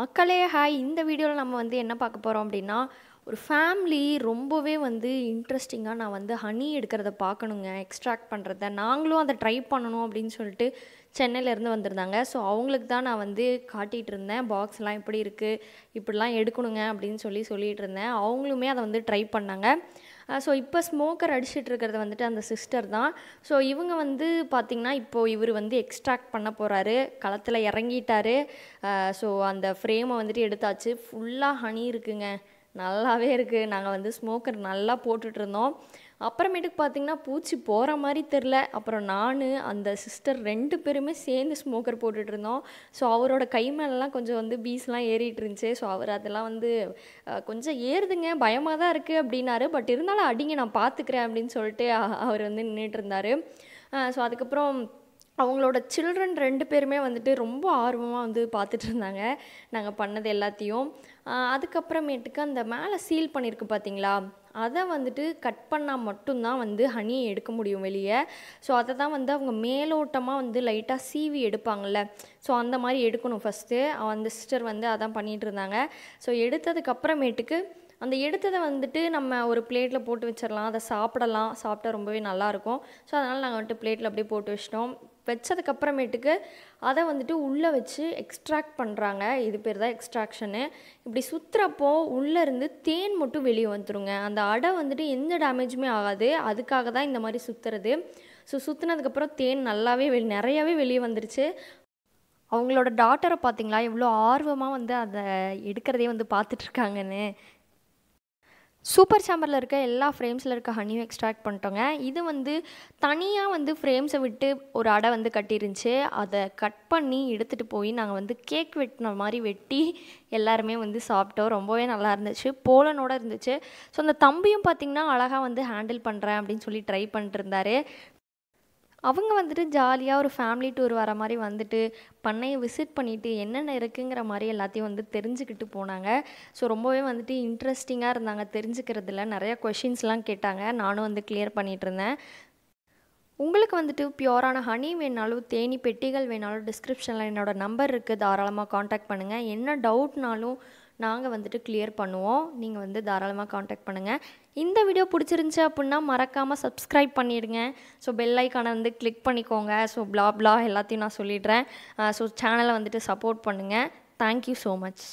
மக்களே ஹாய் இந்த வீடியோவில் நம்ம வந்து என்ன பார்க்க போகிறோம் அப்படின்னா ஒரு ஃபேமிலி ரொம்பவே வந்து இன்ட்ரெஸ்டிங்காக நான் வந்து ஹனி எடுக்கிறத பார்க்கணுங்க எக்ஸ்ட்ராக்ட் பண்ணுறத நாங்களும் அதை ட்ரை பண்ணணும் அப்படின்னு சொல்லிட்டு சென்னையிலேருந்து வந்திருந்தாங்க ஸோ அவங்களுக்கு தான் நான் வந்து காட்டிகிட்டு இருந்தேன் பாக்ஸ்லாம் எப்படி இருக்குது இப்படிலாம் எடுக்கணுங்க அப்படின்னு சொல்லி சொல்லிகிட்டு இருந்தேன் அவங்களுமே அதை வந்து ட்ரை பண்ணாங்க ஸோ இப்போ ஸ்மோக்கர் அடிச்சுட்டு இருக்கிறது வந்துட்டு அந்த சிஸ்டர் தான் ஸோ இவங்க வந்து பார்த்திங்கன்னா இப்போது இவர் வந்து எக்ஸ்ட்ராக்ட் பண்ண போகிறாரு களத்தில் இறங்கிட்டாரு ஸோ அந்த ஃப்ரேமை வந்துட்டு எடுத்தாச்சு ஃபுல்லாக ஹனி இருக்குங்க நல்லாவே இருக்குது நாங்கள் வந்து ஸ்மோக்கர் நல்லா போட்டுட்ருந்தோம் அப்புறமேட்டுக்கு பார்த்தீங்கன்னா பூச்சி போகிற மாதிரி தெரில அப்புறம் நான் அந்த சிஸ்டர் ரெண்டு பேருமே சேர்ந்து ஸ்மோக்கர் போட்டுட்ருந்தோம் ஸோ அவரோட கை மேலெலாம் கொஞ்சம் வந்து பீஸ்லாம் ஏறிட்டு இருந்துச்சு ஸோ அவர் அதெல்லாம் வந்து கொஞ்சம் ஏறுதுங்க பயமாக தான் இருக்குது அப்படின்னாரு பட் இருந்தாலும் அடிங்க நான் பார்த்துக்கிறேன் அப்படின்னு சொல்லிட்டு அவர் வந்து நின்றுட்டு இருந்தார் ஸோ அதுக்கப்புறம் அவங்களோட சில்ட்ரன் ரெண்டு பேருமே வந்துட்டு ரொம்ப ஆர்வமாக வந்து பார்த்துட்டு இருந்தாங்க நாங்கள் பண்ணது எல்லாத்தையும் அதுக்கப்புறமேட்டுக்கு அந்த மேலே சீல் பண்ணியிருக்கு பார்த்தீங்களா அதை வந்துட்டு கட் பண்ணால் மட்டும்தான் வந்து ஹனியை எடுக்க முடியும் வெளியே ஸோ அதை தான் வந்து அவங்க மேலோட்டமாக வந்து லைட்டாக சீவி எடுப்பாங்கள்ல ஸோ அந்த மாதிரி எடுக்கணும் ஃபஸ்ட்டு அந்த சிஸ்டர் வந்து அதான் பண்ணிகிட்டு இருந்தாங்க ஸோ எடுத்ததுக்கப்புறமேட்டுக்கு அந்த எடுத்ததை வந்துட்டு நம்ம ஒரு பிளேட்டில் போட்டு வச்சிடலாம் அதை சாப்பிடலாம் சாப்பிட்டா ரொம்பவே நல்லாயிருக்கும் ஸோ அதனால் நாங்கள் வந்துட்டு பிளேட்டில் அப்படியே போட்டு வச்சிட்டோம் வச்சதுக்கப்புறமேட்டுக்கு அதை வந்துட்டு உள்ளே வச்சு எக்ஸ்ட்ராக்ட் பண்ணுறாங்க இது பேர் தான் எக்ஸ்ட்ராக்ஷனு இப்படி சுற்றுறப்போ உள்ளேருந்து தேன் மட்டும் வெளியே வந்துருங்க அந்த அடை வந்துட்டு எந்த டேமேஜுமே ஆகாது அதுக்காக தான் இந்த மாதிரி சுற்றுறது ஸோ சுற்றுனதுக்கப்புறம் தேன் நல்லாவே வெளி நிறையாவே வெளியே வந்துருச்சு அவங்களோட டாட்டரை பார்த்தீங்களா எவ்வளோ ஆர்வமாக வந்து அதை எடுக்கிறதே வந்து பார்த்துட்ருக்காங்கன்னு சூப்பர் சாம்பரில் இருக்க எல்லா ஃப்ரேம்ஸில் இருக்க ஹனியும் எக்ஸ்ட்ராக்ட் பண்ணிட்டோங்க இது வந்து தனியாக வந்து ஃப்ரேம்ஸை விட்டு ஒரு அடை வந்து கட்டிருந்துச்சு அதை கட் பண்ணி எடுத்துகிட்டு போய் நாங்கள் வந்து கேக் வெட்டின மாதிரி வெட்டி எல்லாருமே வந்து சாப்பிட்டோம் ரொம்பவே நல்லா இருந்துச்சு போலனோட இருந்துச்சு ஸோ அந்த தம்பியும் பார்த்திங்கன்னா அழகாக வந்து ஹேண்டில் பண்ணுறேன் அப்படின்னு சொல்லி ட்ரை பண்ணிட்டு இருந்தார் அவங்க வந்துட்டு ஜாலியாக ஒரு ஃபேமிலி டூர் வர மாதிரி வந்துட்டு பண்ணையை விசிட் பண்ணிவிட்டு என்னென்ன இருக்குங்கிற மாதிரி எல்லாத்தையும் வந்து தெரிஞ்சுக்கிட்டு போனாங்க ஸோ ரொம்பவே வந்துட்டு இன்ட்ரெஸ்டிங்காக இருந்தாங்க தெரிஞ்சுக்கிறதுல நிறையா கொஷின்ஸ்லாம் கேட்டாங்க நானும் வந்து கிளியர் பண்ணிகிட்டு இருந்தேன் உங்களுக்கு வந்துட்டு பியூரான ஹனி வேணாலும் தேனி பெட்டிகள் வேணாலும் டிஸ்கிரிப்ஷனில் என்னோடய நம்பர் இருக்குது தாராளமாக காண்டாக்ட் பண்ணுங்கள் என்ன டவுட்னாலும் நாங்கள் வந்துட்டு கிளியர் பண்ணுவோம் நீங்கள் வந்து தாராளமாக காண்டாக்ட் பண்ணுங்கள் இந்த வீடியோ பிடிச்சிருந்துச்சி அப்படின்னா மறக்காமல் சப்ஸ்கிரைப் பண்ணிடுங்க ஸோ பெல் ஐக்கானை வந்து கிளிக் பண்ணிக்கோங்க ஸோ பிளா பிளா எல்லாத்தையும் நான் சொல்லிடுறேன் ஸோ சேனலை வந்துட்டு சப்போர்ட் பண்ணுங்கள் தேங்க்யூ ஸோ மச்